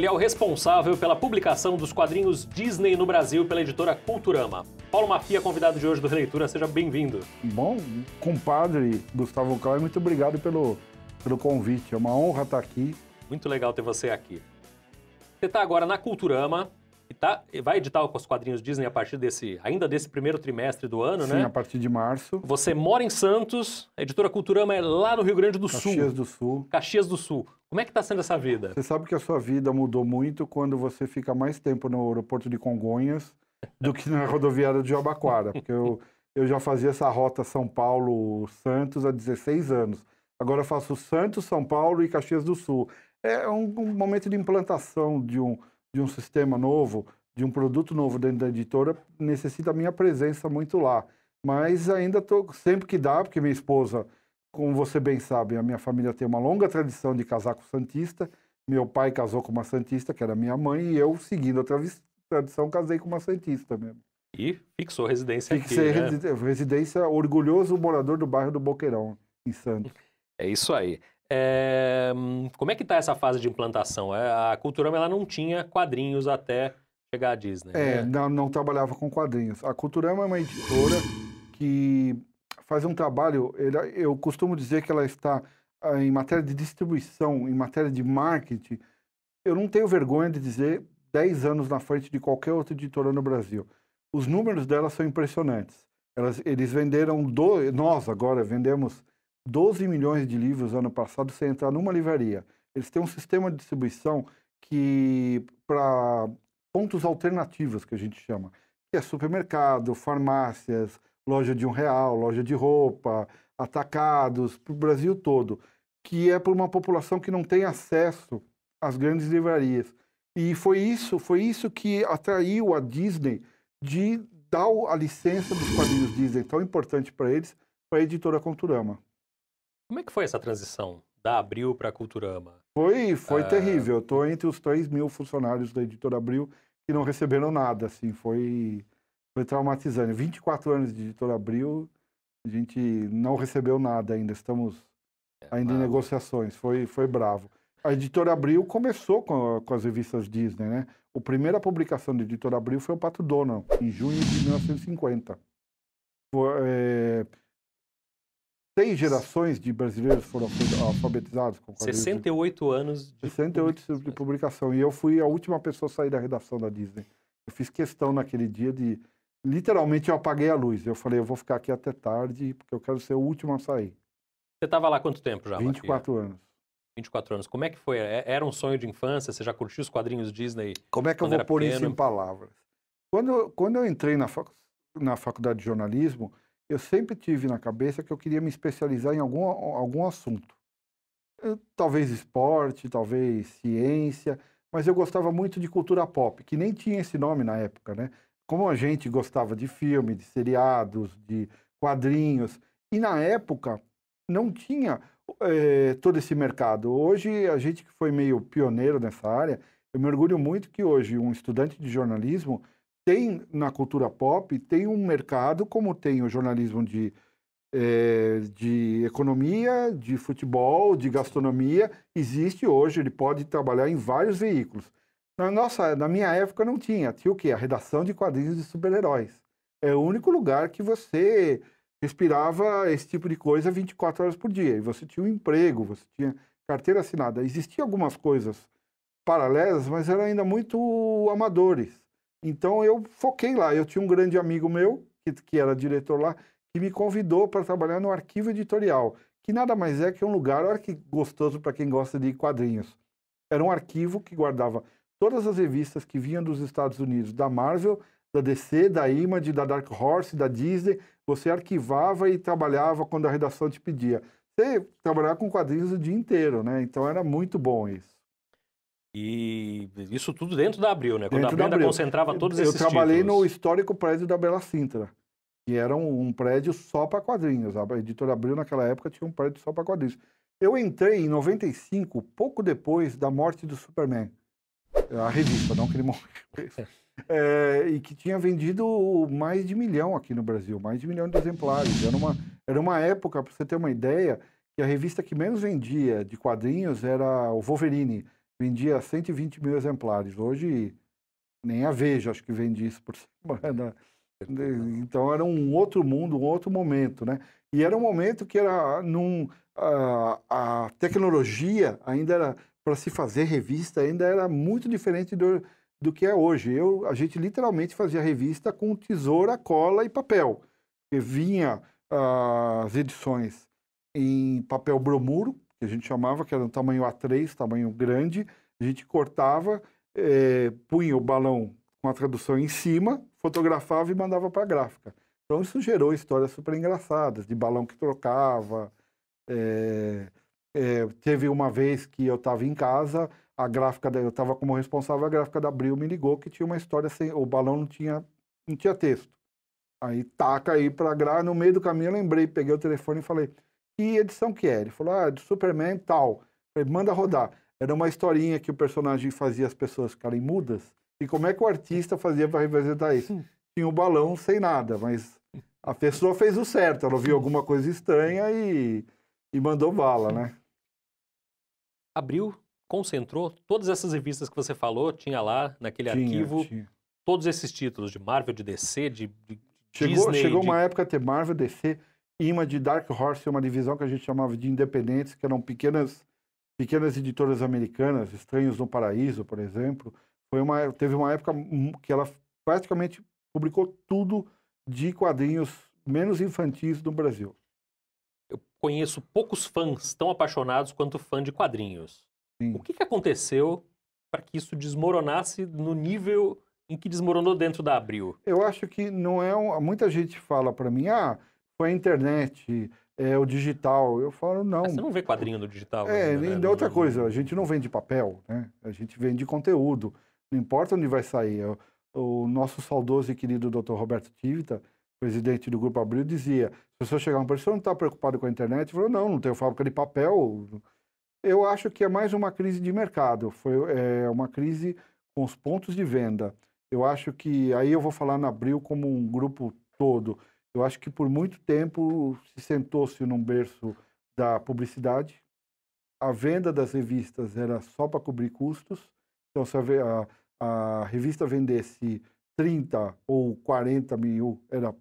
ele é o responsável pela publicação dos quadrinhos Disney no Brasil pela editora Culturama. Paulo Mafia, convidado de hoje do Releitura, seja bem-vindo. Bom, compadre Gustavo Caio, muito obrigado pelo, pelo convite. É uma honra estar aqui. Muito legal ter você aqui. Você está agora na Culturama, e tá, vai editar os quadrinhos Disney a partir desse, ainda desse primeiro trimestre do ano, Sim, né? Sim, a partir de março. Você mora em Santos, a editora Culturama é lá no Rio Grande do Caxias Sul. Caxias do Sul. Caxias do Sul. Como é que está sendo essa vida? Você sabe que a sua vida mudou muito quando você fica mais tempo no aeroporto de Congonhas do que na rodoviária de Jabaquara, porque eu, eu já fazia essa rota São Paulo-Santos há 16 anos. Agora eu faço Santos, São Paulo e Caxias do Sul. É um, um momento de implantação de um de um sistema novo, de um produto novo dentro da editora, necessita a minha presença muito lá. Mas ainda estou, sempre que dá, porque minha esposa, como você bem sabe, a minha família tem uma longa tradição de casar com Santista. Meu pai casou com uma Santista, que era minha mãe, e eu, seguindo a tradição, casei com uma Santista mesmo. E fixou residência Fixei aqui. Né? residência, orgulhoso morador do bairro do Boqueirão, em Santos. É isso aí. É, como é que está essa fase de implantação? É, a Culturama ela não tinha quadrinhos até chegar à Disney. É, né? não, não, trabalhava com quadrinhos. A Culturama é uma editora que faz um trabalho, ele, eu costumo dizer que ela está ah, em matéria de distribuição, em matéria de marketing, eu não tenho vergonha de dizer 10 anos na frente de qualquer outra editora no Brasil. Os números dela são impressionantes. Elas, eles venderam, do, nós agora vendemos 12 milhões de livros ano passado sem entrar numa livraria. Eles têm um sistema de distribuição que para pontos alternativos que a gente chama, que é supermercado, farmácias, loja de um real, loja de roupa, atacados, para o Brasil todo, que é para uma população que não tem acesso às grandes livrarias. E foi isso, foi isso que atraiu a Disney de dar a licença dos quadrinhos Disney tão importante para eles, para a editora Conturama. Como é que foi essa transição da Abril para a Culturama? Foi, foi ah, terrível. Eu estou entre os 3 mil funcionários da Editora Abril que não receberam nada, assim, foi, foi traumatizante. 24 anos de Editora Abril, a gente não recebeu nada ainda, estamos é, ainda em negociações, foi, foi bravo. A Editora Abril começou com, com, as revistas Disney, né? A primeira publicação da Editora Abril foi o Pato Donald, em junho de 1950. Foi, é, seis gerações de brasileiros foram alfabetizados com 68 de... anos de 68 publicação. de publicação. E eu fui a última pessoa a sair da redação da Disney. Eu fiz questão naquele dia de literalmente eu apaguei a luz. Eu falei, eu vou ficar aqui até tarde porque eu quero ser o último a sair. Você estava lá quanto tempo já? 24 Matias? anos. 24 anos. Como é que foi? É, era um sonho de infância? Você já curtiu os quadrinhos Disney? Como é que eu vou pôr pequeno? isso em palavras? Quando, quando eu entrei na, fac... na faculdade de jornalismo, eu sempre tive na cabeça que eu queria me especializar em algum, algum assunto. Talvez esporte, talvez ciência, mas eu gostava muito de cultura pop, que nem tinha esse nome na época, né? Como a gente gostava de filme, de seriados, de quadrinhos, e na época não tinha é, todo esse mercado. Hoje, a gente que foi meio pioneiro nessa área, eu me orgulho muito que hoje um estudante de jornalismo tem na cultura pop, tem um mercado, como tem o jornalismo de, é, de economia, de futebol, de gastronomia, existe hoje, ele pode trabalhar em vários veículos. Na, nossa, na minha época não tinha, tinha o quê? A redação de quadrinhos de super-heróis. É o único lugar que você respirava esse tipo de coisa 24 horas por dia. E você tinha um emprego, você tinha carteira assinada. Existiam algumas coisas paralelas, mas eram ainda muito amadores. Então eu foquei lá. Eu tinha um grande amigo meu, que, que era diretor lá, que me convidou para trabalhar no arquivo editorial, que nada mais é que um lugar, olha que gostoso para quem gosta de quadrinhos. Era um arquivo que guardava todas as revistas que vinham dos Estados Unidos, da Marvel, da DC, da Image, da Dark Horse, da Disney. Você arquivava e trabalhava quando a redação te pedia. Você trabalhava com quadrinhos o dia inteiro, né? Então era muito bom isso. E isso tudo dentro da Abril, né? Quando dentro a Abril concentrava todos eu, esses Eu trabalhei títulos. no histórico prédio da Bela Sintra, que era um, um prédio só para quadrinhos. A editora Abril, naquela época, tinha um prédio só para quadrinhos. Eu entrei em 95, pouco depois da morte do Superman. A revista, não que ele morreu. É, e que tinha vendido mais de milhão aqui no Brasil, mais de milhão de exemplares. Era uma, era uma época, para você ter uma ideia, que a revista que menos vendia de quadrinhos era o Wolverine vendia 120 mil exemplares. Hoje, nem a Veja, acho que vende isso por semana. Então, era um outro mundo, um outro momento, né? E era um momento que era ah, num... A, ah, a tecnologia ainda era... Para se fazer revista, ainda era muito diferente do, do que é hoje. Eu, a gente literalmente fazia revista com tesoura, cola e papel. E vinha ah, as edições em papel bromuro, que a gente chamava, que era um tamanho A3, tamanho grande. A gente cortava, é, punha o balão com a tradução em cima, fotografava e mandava para a gráfica. Então isso gerou histórias super engraçadas, de balão que trocava. É, é, teve uma vez que eu estava em casa, a gráfica, da, eu estava como responsável, a gráfica da Abril me ligou que tinha uma história sem. O balão não tinha, não tinha texto. Aí taca aí para a gráfica, no meio do caminho eu lembrei, peguei o telefone e falei que edição que é? Ele falou, ah, é do Superman tal. falei, manda rodar. Era uma historinha que o personagem fazia as pessoas ficarem mudas. E como é que o artista fazia para representar isso? Tinha um balão sem nada, mas a pessoa fez o certo. Ela viu alguma coisa estranha e, e mandou bala, né? Abriu, concentrou todas essas revistas que você falou, tinha lá naquele tinha, arquivo tinha. todos esses títulos de Marvel, de DC, de, de chegou, Disney. Chegou de... uma época a ter Marvel, DC. IMA de Dark Horse, é uma divisão que a gente chamava de independentes, que eram pequenas pequenas editoras americanas, Estranhos no Paraíso, por exemplo. Foi uma, teve uma época que ela praticamente publicou tudo de quadrinhos menos infantis no Brasil. Eu conheço poucos fãs tão apaixonados quanto fã de quadrinhos. Sim. O que, que aconteceu para que isso desmoronasse no nível em que desmoronou dentro da Abril? Eu acho que não é um... Muita gente fala para mim, ah, foi a internet, é o digital. Eu falo, não. Mas ah, você não vê quadrinho no digital? É, ainda, né? É outra coisa, a gente não vende papel, né? A gente vende conteúdo. Não importa onde vai sair. É, o nosso saudoso e querido Dr. Roberto Tivita, presidente do Grupo Abril, dizia: se você chegar um pessoa não está preocupado com a internet, falou, não, não tenho fábrica de papel. Eu acho que é mais uma crise de mercado. Foi é, uma crise com os pontos de venda. Eu acho que aí eu vou falar na Abril como um grupo todo. Eu acho que por muito tempo se sentou-se num berço da publicidade. A venda das revistas era só para cobrir custos. Então, se a, a, revista vendesse 30 ou 40 mil, era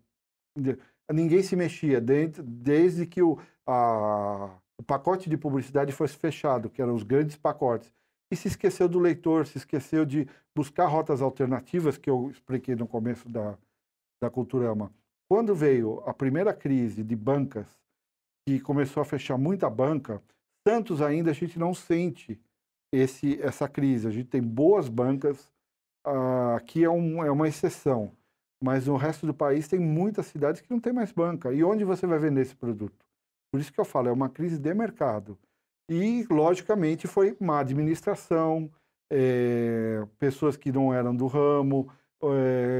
ninguém se mexia dentro, desde que o, a, o pacote de publicidade fosse fechado, que eram os grandes pacotes. E se esqueceu do leitor, se esqueceu de buscar rotas alternativas, que eu expliquei no começo da, da Culturama. Quando veio a primeira crise de bancas, que começou a fechar muita banca, Santos ainda a gente não sente esse, essa crise. A gente tem boas bancas, ah, aqui é, um, é uma exceção, mas no resto do país tem muitas cidades que não tem mais banca. E onde você vai vender esse produto? Por isso que eu falo, é uma crise de mercado. E, logicamente, foi má administração, é, pessoas que não eram do ramo,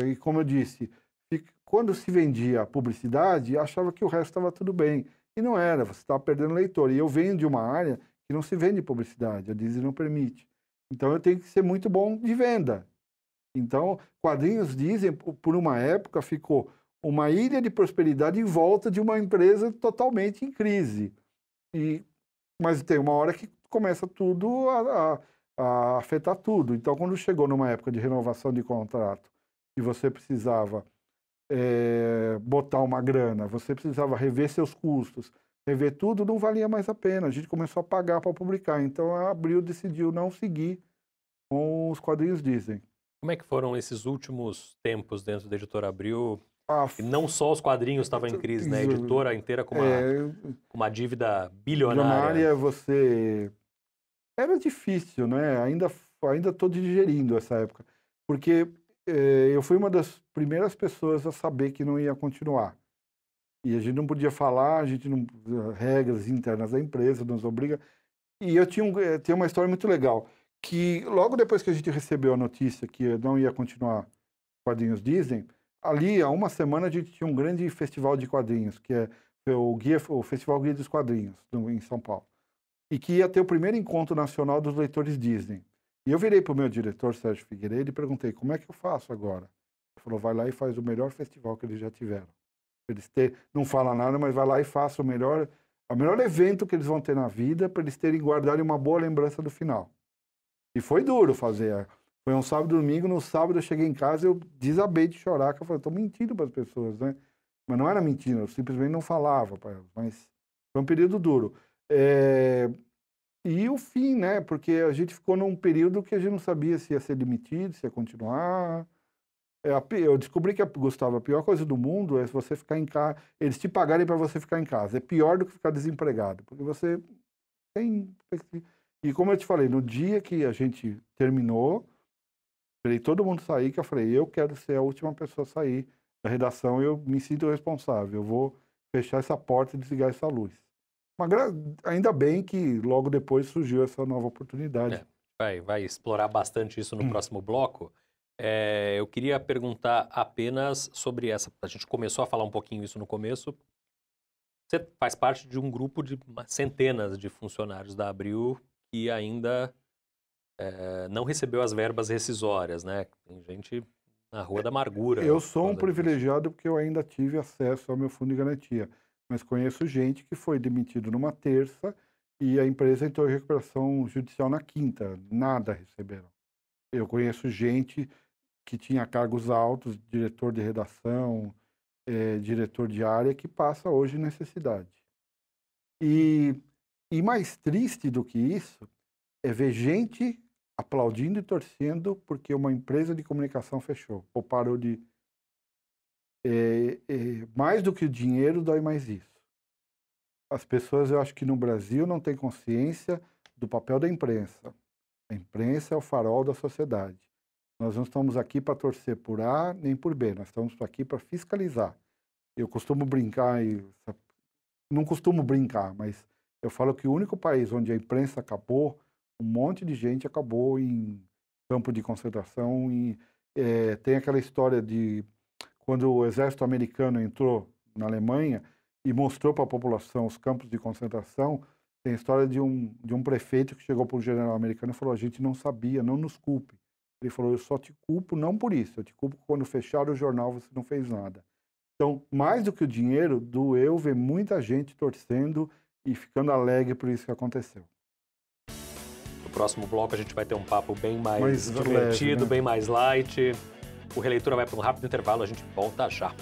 é, e como eu disse, quando se vendia publicidade, achava que o resto estava tudo bem. E não era, você estava perdendo leitor. E eu venho de uma área que não se vende publicidade, a Disney não permite. Então eu tenho que ser muito bom de venda. Então, quadrinhos dizem, por uma época, ficou uma ilha de prosperidade em volta de uma empresa totalmente em crise. E, mas tem uma hora que começa tudo a, a, a afetar tudo. Então, quando chegou numa época de renovação de contrato e você precisava é, botar uma grana, você precisava rever seus custos, rever tudo, não valia mais a pena. A gente começou a pagar para publicar. Então a Abril decidiu não seguir com os quadrinhos Disney. Como é que foram esses últimos tempos dentro da editora Abril? Ah, e não só os quadrinhos estavam em crise, né? A editora inteira com uma, é, uma dívida bilionária. Bilionária, você. Era difícil, né? Ainda ainda estou digerindo essa época. Porque eh, eu fui uma das primeiras pessoas a saber que não ia continuar. E a gente não podia falar, a gente não eh, regras internas da empresa nos obriga. E eu tinha, um, eh, tinha uma história muito legal que logo depois que a gente recebeu a notícia que não ia continuar quadrinhos Disney, ali há uma semana a gente tinha um grande festival de quadrinhos que é o guia, o Festival Guia dos Quadrinhos em São Paulo e que ia ter o primeiro encontro nacional dos leitores Disney. E eu virei para o meu diretor, Sérgio Figueiredo, e perguntei, como é que eu faço agora? Ele falou, vai lá e faz o melhor festival que eles já tiveram. Eles ter, não fala nada, mas vai lá e faça o melhor, o melhor evento que eles vão ter na vida para eles terem guardado uma boa lembrança do final. E foi duro fazer. É, foi um sábado domingo, no sábado eu cheguei em casa eu desabei de chorar, que eu falei, estou mentindo para as pessoas, né? Mas não era mentira, eu simplesmente não falava para elas, mas foi um período duro. É, e o fim, né? Porque a gente ficou num período que a gente não sabia se ia ser demitido, se ia continuar. É eu descobri que, é, Gustavo, a pior coisa do mundo é você ficar em casa. Eles te pagarem para você ficar em casa. É pior do que ficar desempregado, porque você tem. E como eu te falei, no dia que a gente terminou, falei todo mundo sair, que eu falei, eu quero ser a última pessoa a sair da redação, eu me sinto responsável, eu vou fechar essa porta e desligar essa luz. Mas ainda bem que logo depois surgiu essa nova oportunidade. É, vai, vai explorar bastante isso no hum. próximo bloco. É, eu queria perguntar apenas sobre essa. A gente começou a falar um pouquinho isso no começo. Você faz parte de um grupo de centenas de funcionários da Abril que ainda é, não recebeu as verbas rescisórias, né? Tem gente na rua da amargura. Eu sou um privilegiado disso. porque eu ainda tive acesso ao meu fundo de garantia mas conheço gente que foi demitido numa terça e a empresa entrou em recuperação judicial na quinta, nada receberam. Eu conheço gente que tinha cargos altos, diretor de redação, é, diretor de área, que passa hoje necessidade. E, e mais triste do que isso é ver gente aplaudindo e torcendo porque uma empresa de comunicação fechou ou parou de, é, é, mais do que o dinheiro, dói mais isso. As pessoas, eu acho que no Brasil, não têm consciência do papel da imprensa. A imprensa é o farol da sociedade. Nós não estamos aqui para torcer por A nem por B, nós estamos aqui para fiscalizar. Eu costumo brincar, e não costumo brincar, mas eu falo que o único país onde a imprensa acabou, um monte de gente acabou em campo de concentração. E, é, eh, tem aquela história de quando o exército americano entrou na Alemanha e mostrou para a população os campos de concentração, tem a história de um, de um prefeito que chegou para o general americano e falou: a gente não sabia, não nos culpe. Ele falou: eu só te culpo não por isso, eu te culpo quando fecharam o jornal você não fez nada. Então, mais do que o dinheiro, doeu ver muita gente torcendo e ficando alegre por isso que aconteceu. No próximo bloco a gente vai ter um papo bem mais, mais divertido, leve, né? bem mais light. O Releitura vai para um rápido intervalo, a gente volta já.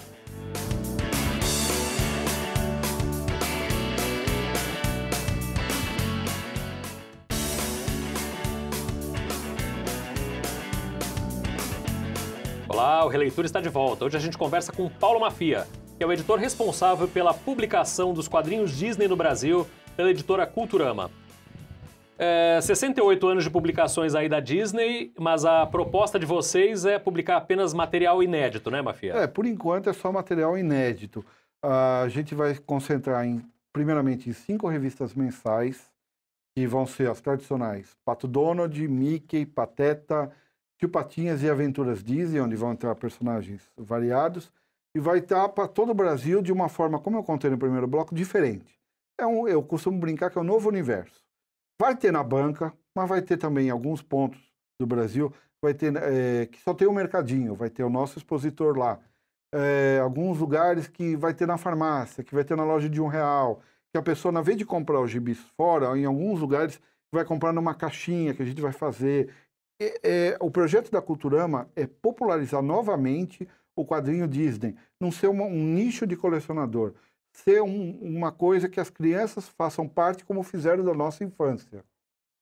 Olá, o Releitura está de volta. Hoje a gente conversa com Paulo Mafia, que é o editor responsável pela publicação dos quadrinhos Disney no Brasil pela editora Culturama. É, 68 anos de publicações aí da Disney, mas a proposta de vocês é publicar apenas material inédito, né, Mafia? É, por enquanto é só material inédito. A gente vai concentrar em, primeiramente em cinco revistas mensais, que vão ser as tradicionais: Pato Donald, Mickey, Pateta, Tio Patinhas e Aventuras Disney, onde vão entrar personagens variados. E vai estar para todo o Brasil de uma forma, como eu contei no primeiro bloco, diferente. É um, eu costumo brincar que é um novo universo. Vai ter na banca, mas vai ter também alguns pontos do Brasil, vai ter é, que só tem o um mercadinho, vai ter o nosso expositor lá. É, alguns lugares que vai ter na farmácia, que vai ter na loja de um real, que a pessoa, na vez de comprar os gibis fora, em alguns lugares vai comprar numa caixinha que a gente vai fazer. E, é, o projeto da Culturama é popularizar novamente o quadrinho Disney, não ser um nicho de colecionador ser um, uma coisa que as crianças façam parte como fizeram da nossa infância.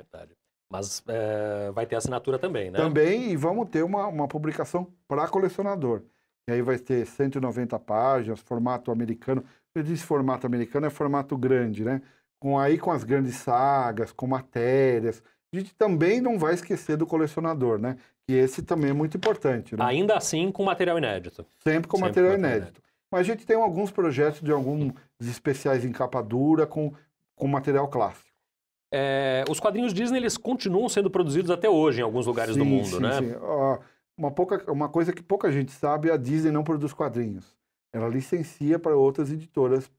Verdade. Mas é, vai ter assinatura também, né? Também, e vamos ter uma, uma publicação para colecionador. E aí vai ter 190 páginas, formato americano. Eu disse formato americano, é formato grande, né? Com, aí com as grandes sagas, com matérias. A gente também não vai esquecer do colecionador, né? Que esse também é muito importante. Né? Ainda assim, com material inédito. Sempre com Sempre material com inédito. inédito. Mas a gente tem alguns projetos de alguns especiais em capa dura com, com material clássico. É, os quadrinhos Disney eles continuam sendo produzidos até hoje em alguns lugares sim, do mundo, sim, né? Sim. sim. uma, pouca, uma coisa que pouca gente sabe, a Disney não produz quadrinhos. Ela licencia para outras editoras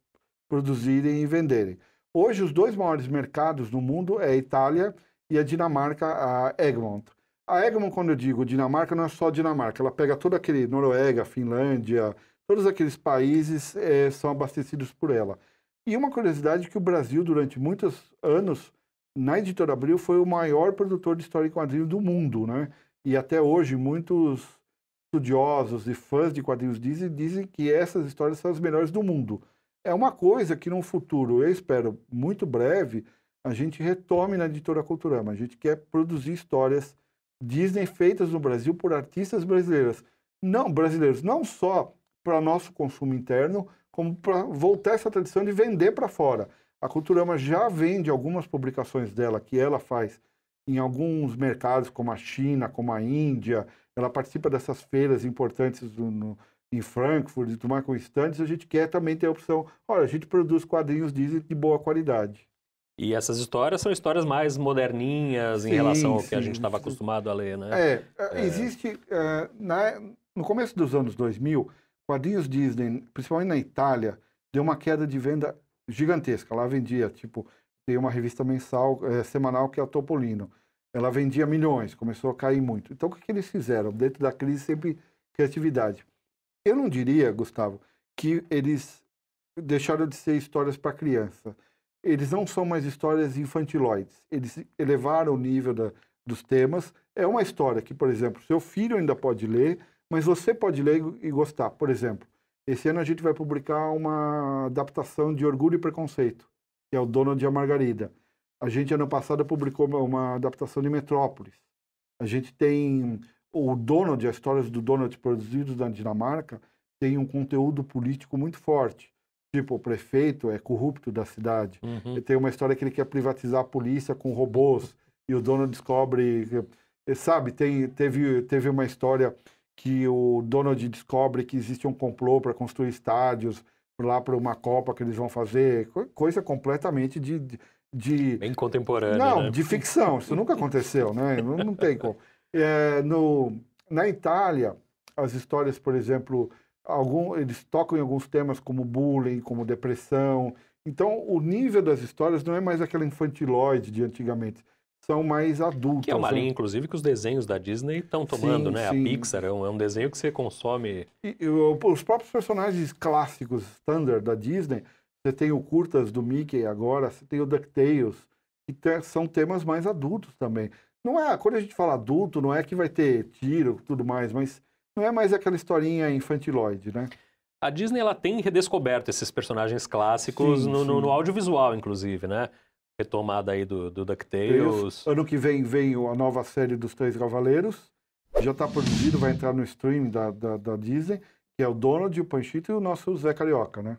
produzirem e venderem. Hoje, os dois maiores mercados do mundo é a Itália e a Dinamarca, a Egmont. A Egmont, quando eu digo Dinamarca, não é só Dinamarca. Ela pega todo aquele Noruega, Finlândia, Todos aqueles países é, são abastecidos por ela. E uma curiosidade é que o Brasil, durante muitos anos, na Editora Abril, foi o maior produtor de história em quadrinhos do mundo, né? E até hoje, muitos estudiosos e fãs de quadrinhos dizem, dizem que essas histórias são as melhores do mundo. É uma coisa que, no futuro, eu espero muito breve, a gente retome na Editora Culturama. A gente quer produzir histórias Disney feitas no Brasil por artistas brasileiras. Não, brasileiros, não só para nosso consumo interno, como para voltar essa tradição de vender para fora. A Culturama já vende algumas publicações dela que ela faz em alguns mercados, como a China, como a Índia. Ela participa dessas feiras importantes do, no, em Frankfurt, de tomar com estantes. A gente quer também ter a opção, olha, a gente produz quadrinhos dizem, de boa qualidade. E essas histórias são histórias mais moderninhas em sim, relação ao sim, que a gente estava acostumado a ler, né? É, é. é. existe, é, na, no começo dos anos 2000, quadrinhos Disney, principalmente na Itália, deu uma queda de venda gigantesca. Lá vendia, tipo, tem uma revista mensal, é, semanal, que é a Topolino. Ela vendia milhões, começou a cair muito. Então, o que, que eles fizeram? Dentro da crise, sempre criatividade. Eu não diria, Gustavo, que eles deixaram de ser histórias para criança. Eles não são mais histórias infantiloides. Eles elevaram o nível da, dos temas. É uma história que, por exemplo, seu filho ainda pode ler, mas você pode ler e gostar. Por exemplo, esse ano a gente vai publicar uma adaptação de Orgulho e Preconceito, que é o Donald e a Margarida. A gente, ano passado, publicou uma adaptação de Metrópolis. A gente tem o Donald, as histórias do Donald produzidas na Dinamarca, tem um conteúdo político muito forte. Tipo, o prefeito é corrupto da cidade. Uhum. Tem uma história que ele quer privatizar a polícia com robôs. E o Donald descobre... Sabe, tem, teve, teve uma história que o Donald descobre que existe um complô para construir estádios lá para uma Copa que eles vão fazer, coisa completamente de. de, Bem contemporânea. Não, né? de ficção. Isso nunca aconteceu, né? Não, não tem como. É, no, na Itália, as histórias, por exemplo, algum, eles tocam em alguns temas como bullying, como depressão. Então, o nível das histórias não é mais aquela infantiloide de antigamente são mais adultos. Que é uma né? linha, inclusive, que os desenhos da Disney estão tomando, né? sim, né? Sim. A Pixar é um, é um, desenho que você consome. E, os próprios personagens clássicos, standard da Disney, você tem o Curtas do Mickey agora, você tem o DuckTales, que te, são temas mais adultos também. Não é, quando a gente fala adulto, não é que vai ter tiro tudo mais, mas não é mais aquela historinha infantiloide, né? A Disney ela tem redescoberto esses personagens clássicos sim, no, no, no audiovisual, inclusive, né? retomada aí do, do DuckTales. Ano que vem vem a nova série dos Três Cavaleiros. Já está produzido, vai entrar no stream da, da, da, Disney, que é o Donald, o Panchito e o nosso Zé Carioca, né?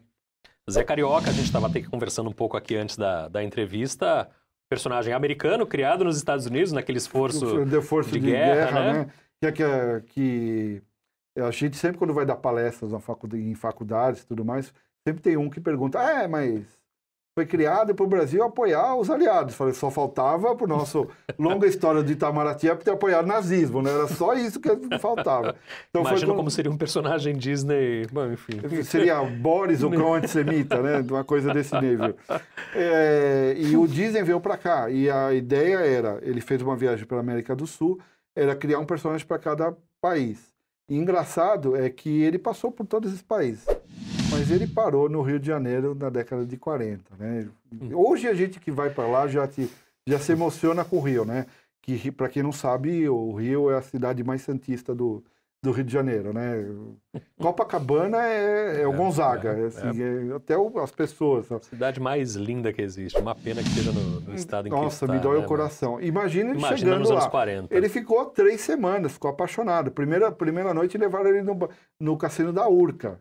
Zé Carioca, a gente estava até conversando um pouco aqui antes da, da entrevista. Personagem americano criado nos Estados Unidos, naquele esforço de, esforço de, de guerra, guerra, né? né? Que, é que, é, que é, a gente sempre, quando vai dar palestras na faculdade, em faculdades e tudo mais, sempre tem um que pergunta: ah, é, mas foi criado para o Brasil apoiar os aliados. Falei, só faltava para o nosso longa história de Itamaraty é ter apoiado o nazismo, né? Era só isso que faltava. Então, Imagina como seria um personagem Disney, Bom, enfim. Seria Boris, o cão antissemita, né? Uma coisa desse nível. É... E o Disney veio para cá e a ideia era, ele fez uma viagem para a América do Sul, era criar um personagem para cada país. E engraçado é que ele passou por todos esses países. Mas ele parou no Rio de Janeiro na década de 40, né? Hum. Hoje a gente que vai para lá já, te, já se emociona com o Rio, né? Que, para quem não sabe, o Rio é a cidade mais santista do, do Rio de Janeiro, né? Copacabana é, é o é, Gonzaga, é, assim, é. É até o, as pessoas. Né? cidade mais linda que existe, uma pena que esteja no, no estado em Nossa, que está. Nossa, me tá, dói né, o coração. Imagina, Imagina chegando nos lá. anos 40. Ele ficou três semanas, ficou apaixonado. Primeira, primeira noite levaram ele no, no cassino da Urca.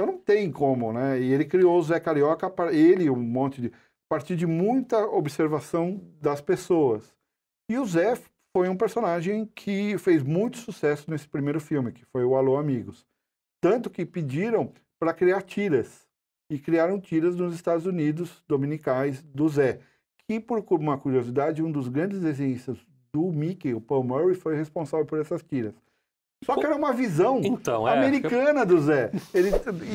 Então não tem como, né? E ele criou o Zé Carioca, ele um monte de... A partir de muita observação das pessoas. E o Zé foi um personagem que fez muito sucesso nesse primeiro filme, que foi o Alô Amigos. Tanto que pediram para criar tiras. E criaram tiras nos Estados Unidos, dominicais, do Zé. Que, por uma curiosidade, um dos grandes desenhistas do Mickey, o Paul Murray, foi responsável por essas tiras. Só que era uma visão então, é, americana do Zé. Ele,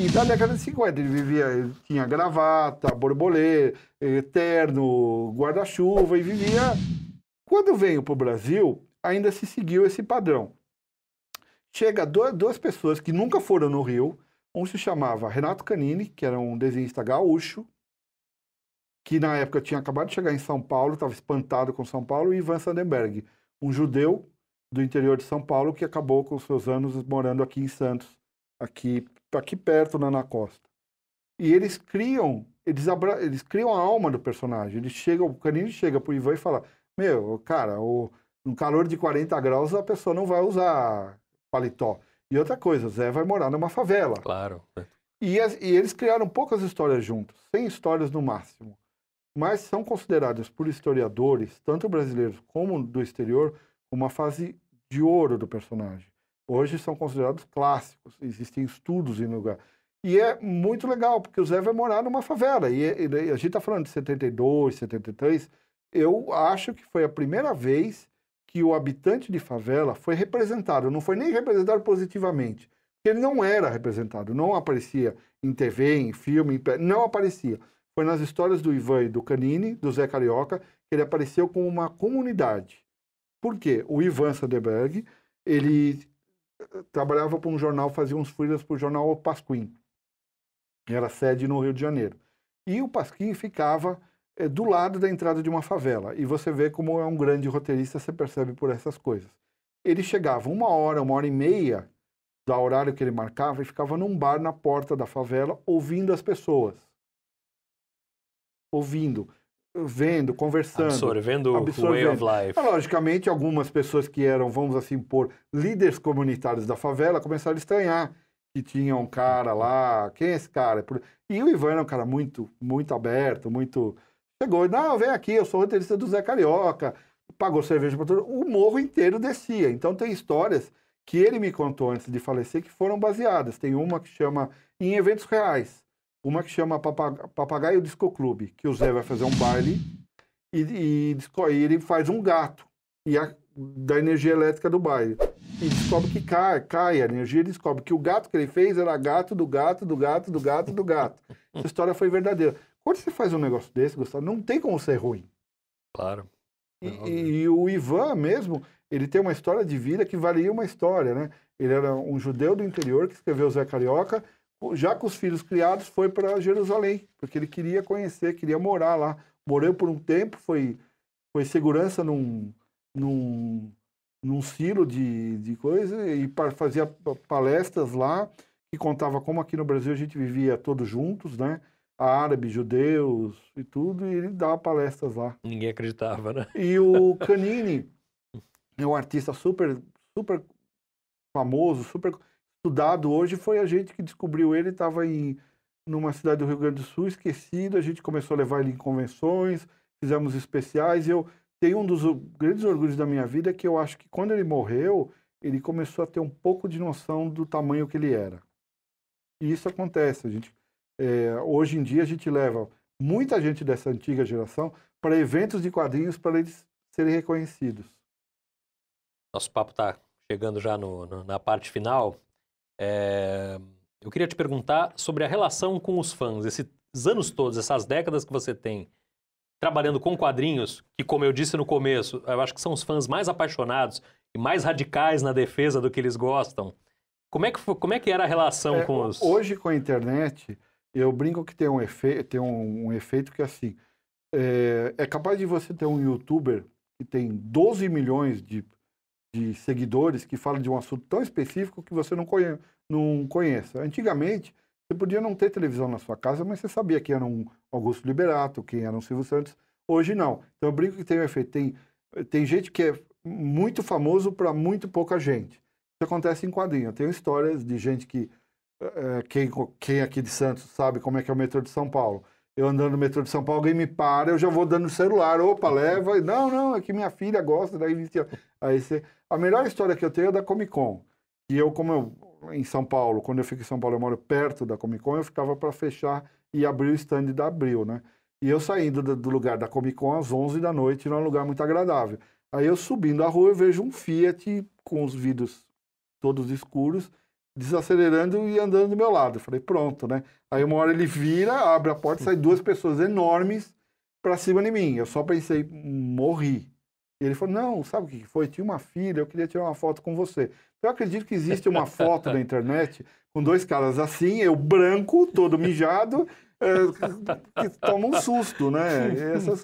e da década de 50, ele vivia, tinha gravata, borbolê, eh, terno, guarda-chuva e vivia. Quando veio para o Brasil, ainda se seguiu esse padrão. Chega duas, duas pessoas que nunca foram no Rio. Um se chamava Renato Canini, que era um desenhista gaúcho, que na época tinha acabado de chegar em São Paulo, estava espantado com São Paulo, e Ivan Sandenberg, um judeu do interior de São Paulo, que acabou com os seus anos morando aqui em Santos, aqui, aqui perto, na né, na Costa. E eles criam, eles, abra... eles criam a alma do personagem. Ele chega o Canino chega pro Ivan e fala: Meu, cara, o... no calor de 40 graus a pessoa não vai usar paletó. E outra coisa, Zé vai morar numa favela. Claro. Né? E, as... e eles criaram poucas histórias juntos, 100 histórias no máximo. Mas são consideradas por historiadores, tanto brasileiros como do exterior, uma fase de ouro do personagem. Hoje são considerados clássicos, existem estudos em lugar. E é muito legal, porque o Zé vai morar numa favela. E, e a gente está falando de 72, 73. Eu acho que foi a primeira vez que o habitante de favela foi representado. Não foi nem representado positivamente. Ele não era representado, não aparecia em TV, em filme, em... não aparecia. Foi nas histórias do Ivan e do Canini, do Zé Carioca, que ele apareceu como uma comunidade. Por quê? O Ivan Sanderberg, ele eh, trabalhava para um jornal, fazia uns freelance para o jornal o Pasquim. Era sede no Rio de Janeiro. E o Pasquim ficava é, do lado da entrada de uma favela. E você vê como é um grande roteirista, você percebe por essas coisas. Ele chegava uma hora, uma hora e meia do horário que ele marcava e ficava num bar na porta da favela ouvindo as pessoas. Ouvindo vendo, conversando. Absorvendo, absorvendo. way of life. É, logicamente, algumas pessoas que eram, vamos assim pôr, líderes comunitários da favela começaram a estranhar que tinha um cara lá, quem é esse cara? E o Ivan era um cara muito, muito aberto, muito... Chegou, não, vem aqui, eu sou roteirista do Zé Carioca, pagou cerveja para todo o morro inteiro descia. Então tem histórias que ele me contou antes de falecer que foram baseadas. Tem uma que chama Em Eventos Reais, uma que chama Papagaio Disco Clube, que o Zé vai fazer um baile e, e, e ele faz um gato e a, da energia elétrica do baile. E descobre que cai, cai a energia e descobre que o gato que ele fez era gato do gato, do gato, do gato, do gato. Essa história foi verdadeira. Quando você faz um negócio desse, Gustavo, não tem como ser ruim. Claro. E, é e, e o Ivan mesmo, ele tem uma história de vida que valia uma história, né? Ele era um judeu do interior que escreveu Zé Carioca já com os filhos criados, foi para Jerusalém, porque ele queria conhecer, queria morar lá. Morou por um tempo, foi, foi segurança num, num, num silo de, de coisa e fazia palestras lá que contava como aqui no Brasil a gente vivia todos juntos, né? Árabes, judeus e tudo, e ele dava palestras lá. Ninguém acreditava, né? E o Canini é um artista super, super famoso, super estudado hoje foi a gente que descobriu ele, estava em numa cidade do Rio Grande do Sul, esquecido, a gente começou a levar ele em convenções, fizemos especiais, eu tenho um dos grandes orgulhos da minha vida é que eu acho que quando ele morreu, ele começou a ter um pouco de noção do tamanho que ele era. E isso acontece, a gente é, hoje em dia a gente leva muita gente dessa antiga geração para eventos de quadrinhos para eles serem reconhecidos. Nosso papo está chegando já no, no, na parte final. É... Eu queria te perguntar sobre a relação com os fãs. Esses anos todos, essas décadas que você tem trabalhando com quadrinhos, que, como eu disse no começo, eu acho que são os fãs mais apaixonados e mais radicais na defesa do que eles gostam. Como é que, foi, como é que era a relação é, com os. Hoje, com a internet, eu brinco que tem um, efe... tem um, um efeito que, é assim, é, é capaz de você ter um youtuber que tem 12 milhões de de seguidores que falam de um assunto tão específico que você não, conhe, não conheça. Antigamente, você podia não ter televisão na sua casa, mas você sabia quem era um Augusto Liberato, quem era um Silvio Santos. Hoje não. Então eu brinco que tem um efeito. Tem, tem gente que é muito famoso para muito pouca gente. Isso acontece em quadrinho. Eu tenho histórias de gente que. É, quem, quem é aqui de Santos sabe como é que é o metrô de São Paulo eu andando no metrô de São Paulo, alguém me para, eu já vou dando o celular. Opa, leva. Não, não, é que minha filha gosta daí. Aí você... A melhor história que eu tenho é da Comic Con. E eu, como eu, em São Paulo, quando eu fico em São Paulo, eu moro perto da Comic Con, eu ficava para fechar e abrir o stand da Abril, né? E eu saindo do, lugar da Comic Con às 11 da noite, num lugar muito agradável. Aí eu subindo a rua, eu vejo um Fiat com os vidros todos escuros desacelerando e andando do meu lado. Eu falei, pronto, né? Aí uma hora ele vira, abre a porta sai duas pessoas enormes pra cima de mim. Eu só pensei, morri. E ele falou, não, sabe o que foi? Tinha uma filha, eu queria tirar uma foto com você. Então, eu acredito que existe uma foto na internet com dois caras assim, eu branco, todo mijado, é, que, toma um susto, né? Essas,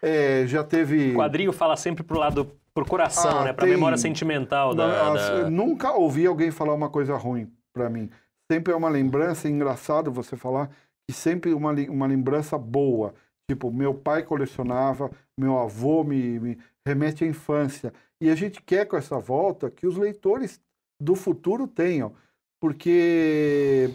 é, já teve. O quadrinho fala sempre pro lado pro coração, ah, né? Pra tem... memória sentimental da, da, da... Nunca ouvi alguém falar uma coisa ruim para mim. Sempre é uma lembrança, é engraçado você falar, e sempre uma, uma lembrança boa. Tipo, meu pai colecionava, meu avô me, me remete à infância. E a gente quer com essa volta que os leitores do futuro tenham. Porque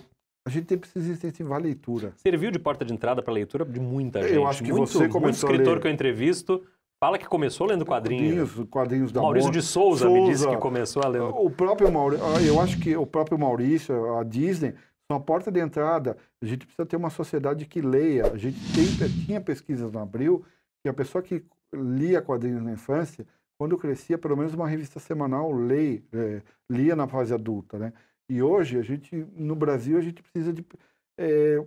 a gente tem precisa incentivar a leitura. Serviu de porta de entrada para a leitura de muita gente. Eu acho que muito, você começou muito escritor que eu entrevisto fala que começou lendo quadrinhos. Quadrinhos, quadrinhos da Maurício de Souza, Souza, me disse que começou a ler. O próprio Maurício, ah, eu acho que o próprio Maurício, a Disney, são a porta de entrada. A gente precisa ter uma sociedade que leia. A gente tem, tinha pesquisas no Abril que a pessoa que lia quadrinhos na infância, quando crescia, pelo menos uma revista semanal lei, eh, é, lia na fase adulta, né? E hoje a gente no Brasil a gente precisa de é,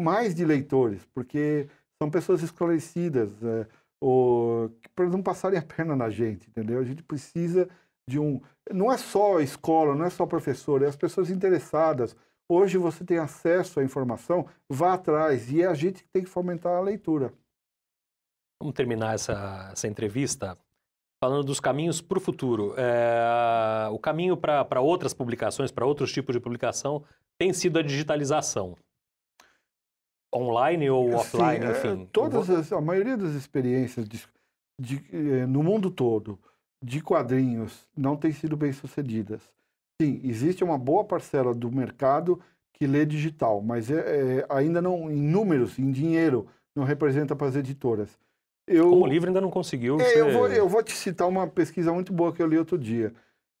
mais de leitores, porque são pessoas esclarecidas, é, ou, para não passarem a perna na gente, entendeu? A gente precisa de um. Não é só a escola, não é só professor, é as pessoas interessadas. Hoje você tem acesso à informação, vá atrás, e é a gente que tem que fomentar a leitura. Vamos terminar essa, essa entrevista falando dos caminhos para o futuro, é, o caminho para outras publicações, para outros tipos de publicação, tem sido a digitalização. Online ou offline, é, enfim. todas as, a maioria das experiências de, de, é, no mundo todo de quadrinhos não tem sido bem sucedidas. Sim, existe uma boa parcela do mercado que lê digital, mas é, é ainda não em números, em dinheiro, não representa para as editoras. Eu, Como livro ainda não conseguiu. É, ser... eu, vou, eu, vou, te citar uma pesquisa muito boa que eu li outro dia.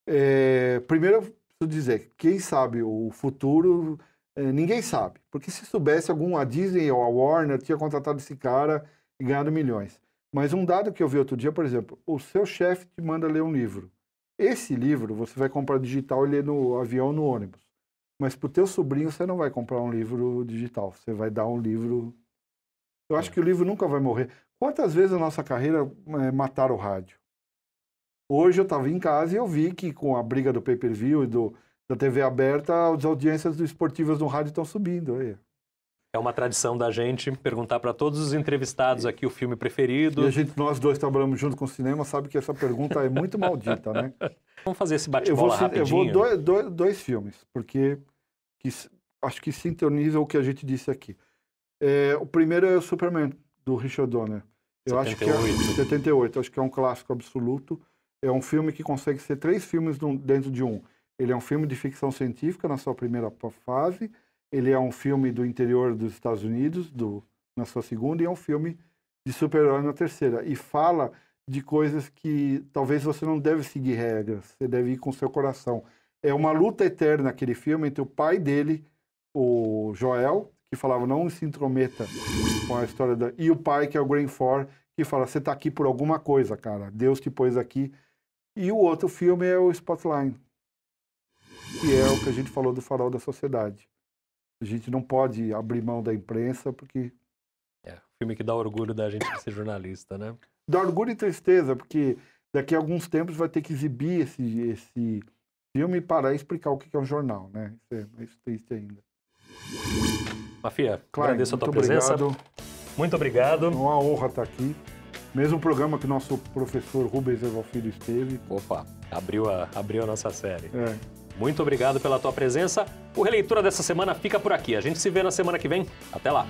É, primeiro, eu preciso dizer, quem sabe o futuro, é, ninguém sabe. Porque se soubesse, algum, a Disney ou a Warner tinha contratado esse cara e ganhado milhões. Mas um dado que eu vi outro dia, por exemplo, o seu chefe te manda ler um livro. Esse livro você vai comprar digital e ler no avião no ônibus. Mas para o teu sobrinho você não vai comprar um livro digital, você vai dar um livro eu acho é. que o livro nunca vai morrer. Quantas vezes na nossa carreira é, mataram o rádio? Hoje eu estava em casa e eu vi que com a briga do pay-per-view e do, da TV aberta, as audiências do esportivas no rádio estão subindo. Aí. É uma tradição da gente perguntar para todos os entrevistados aqui o filme preferido. E a gente, nós dois trabalhamos junto com o cinema, sabe que essa pergunta é muito maldita, né? Vamos fazer esse bate-bola rapidinho. Eu vou dois, dois, dois filmes, porque que, acho que sintoniza o que a gente disse aqui. É, o primeiro é o Superman, do Richard Donner. Eu 78. acho que é 78, acho que é um clássico absoluto. É um filme que consegue ser três filmes dentro de um. Ele é um filme de ficção científica na sua primeira fase, ele é um filme do interior dos Estados Unidos do, na sua segunda e é um filme de super-herói na terceira. E fala de coisas que talvez você não deve seguir regras, você deve ir com seu coração. É uma luta eterna aquele filme entre o pai dele, o Joel, que falava não se intrometa com a história da... E o pai, que é o Ford que fala, você está aqui por alguma coisa, cara. Deus te pôs aqui. E o outro filme é o Spotlight, que é o que a gente falou do farol da sociedade. A gente não pode abrir mão da imprensa, porque... É, filme que dá orgulho da gente ser jornalista, né? Dá orgulho e tristeza, porque daqui a alguns tempos vai ter que exibir esse, esse filme para explicar o que é um jornal, né? Isso é mais triste ainda. Mafia, Klein, agradeço a tua presença. Obrigado. Muito obrigado. É uma honra estar aqui. Mesmo programa que nosso professor Rubens Evalfilho esteve. Opa, abriu a, abriu a nossa série. É. Muito obrigado pela tua presença. O Releitura dessa semana fica por aqui. A gente se vê na semana que vem. Até lá.